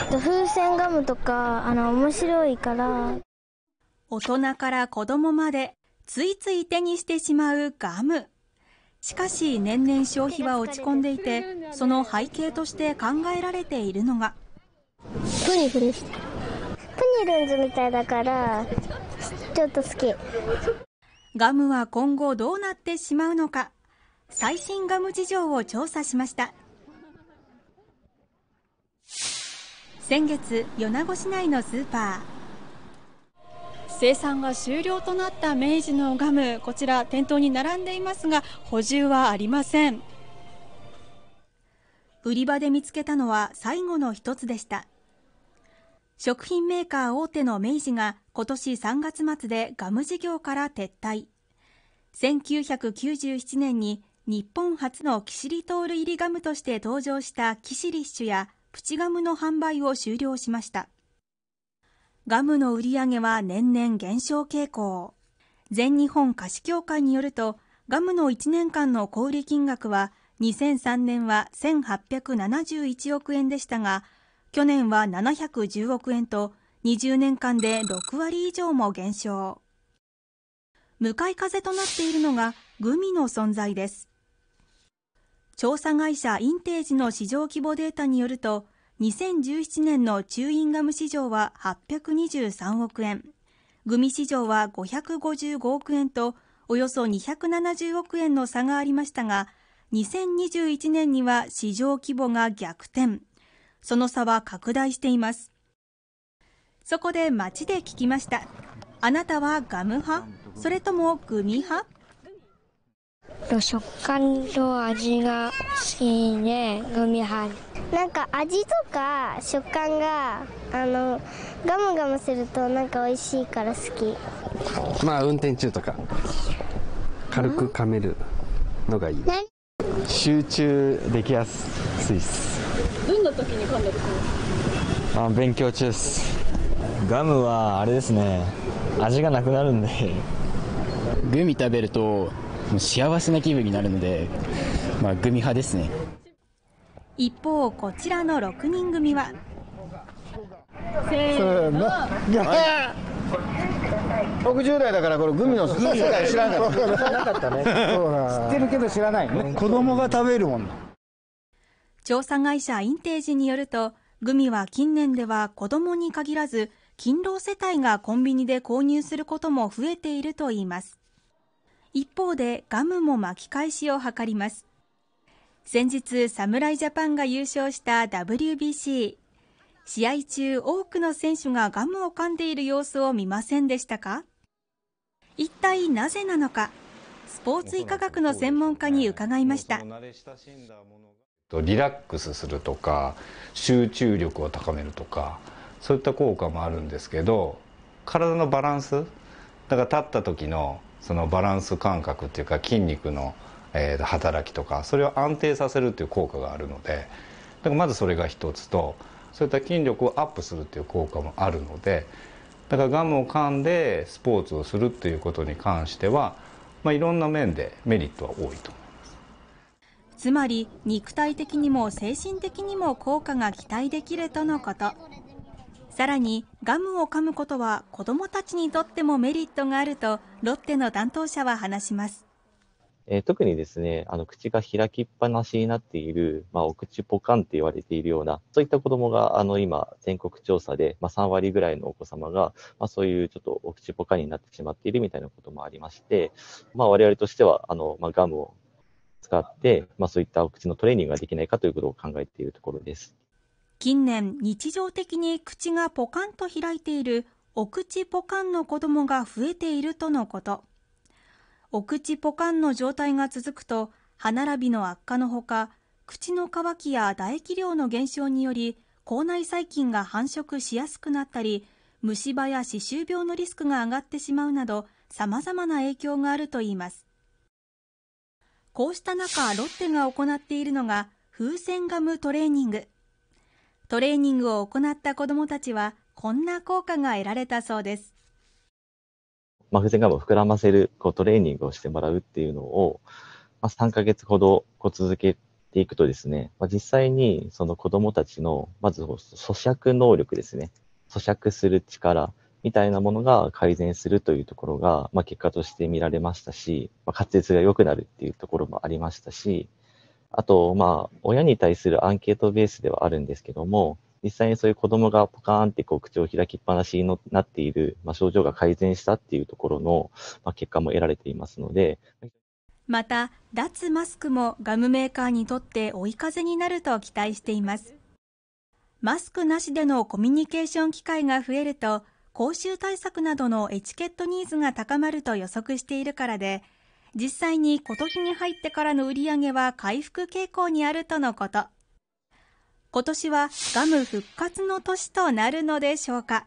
風船ガムとか、あの、面白いから。大人から子供まで、ついつい手にしてしまうガム。しかし、年々消費は落ち込んでいて、その背景として考えられているのが。プニプニしてプニルンズみたいだから、ちょっと好き。ガムは今後どうなってしまうのか、最新ガム事情を調査しました。先月米子市内のスーパー生産が終了となった明治のガムこちら店頭に並んでいますが補充はありません売り場で見つけたのは最後の一つでした食品メーカー大手の明治が今年3月末でガム事業から撤退1997年に日本初のキシリトール入りガムとして登場したキシリッシュやプチガムの販売を終了しましたガムの売り上げは年々減少傾向全日本菓子協会によるとガムの1年間の小売金額は2003年は1871億円でしたが去年は710億円と20年間で6割以上も減少向かい風となっているのがグミの存在です調査会社インテージの市場規模データによると、2017年のチューインガム市場は823億円、グミ市場は555億円と、およそ270億円の差がありましたが、2021年には市場規模が逆転。その差は拡大しています。そこで街で聞きました。あなたはガム派それともグミ派と食感と味が好きね、グミ派なんか味とか食感があのガムガムするとなんか美味しいから好きまあ運転中とか軽く噛めるのがいい、ね、集中できやすいっすどんな時に噛んだりするあ勉強中ですガムはあれですね味がなくなるんでグミ食べるともう幸せな気分になるので、まあ、グミ派ですね一方こちらの6人組はせーの、60代だからこれグミの世知らなかったね知ってるけど知らない子供が食べるもん調査会社インテージによるとグミは近年では子供に限らず勤労世帯がコンビニで購入することも増えているといいます一方でガムも巻き返しを図ります先日侍ジャパンが優勝した WBC 試合中多くの選手がガムを噛んでいる様子を見ませんでしたか一体なぜなのかスポーツ医科学の専門家に伺いましたリラックスするとか集中力を高めるとかそういった効果もあるんですけど体のバランスだから立った時のそのバランス感覚っていうか筋肉の、えー、働きとかそれを安定させるっていう効果があるのでだからまずそれが一つとそういった筋力をアップするっていう効果もあるのでだからガムを噛んでスポーツをするっていうことに関しては、まあ、いろんな面でメリットは多いと思いますつまり肉体的にも精神的にも効果が期待できるとのこと。さらにガムを噛むことは子どもたちにとってもメリットがあるとロッテの担当者は話します。えー、特にですね、あの口が開きっぱなしになっている、まあ、お口ぽかんって言われているような、そういった子どもがあの今、全国調査で、まあ、3割ぐらいのお子様が、まあ、そういうちょっとお口ぽかになってしまっているみたいなこともありまして、まあ、我々としてはあの、まあ、ガムを使って、まあ、そういったお口のトレーニングができないかということを考えているところです。近年日常的に口がポカンと開いているお口ポカンの子どもが増えているとのことお口ポカンの状態が続くと歯並びの悪化のほか口の渇きや唾液量の減少により口内細菌が繁殖しやすくなったり虫歯や歯周病のリスクが上がってしまうなどさまざまな影響があるといいますこうした中ロッテが行っているのが風船ガムトレーニングトレーニングを行った子どもたちはこんな効果が得られたそうです。まあ、風船がを膨らませるこうトレーニングをしてもらうっていうのを、まあ、3ヶ月ほどこう続けていくとですね、まあ、実際にその子どもたちのまず咀嚼能力ですね咀嚼する力みたいなものが改善するというところが、まあ、結果として見られましたし、まあ、滑舌が良くなるっていうところもありましたし、あと、まあ、親に対するアンケートベースではあるんですけども、実際にそういう子供がポカーンってこう口を開きっぱなしになっている、まあ、症状が改善したっていうところの、まあ、結果も得られていますので。また、脱マスクもガムメーカーにとって追い風になると期待しています。マスクなしでのコミュニケーション機会が増えると、口臭対策などのエチケットニーズが高まると予測しているからで、実際に今年に入ってからの売り上げは回復傾向にあるとのこと。今年はガム復活の年となるのでしょうか。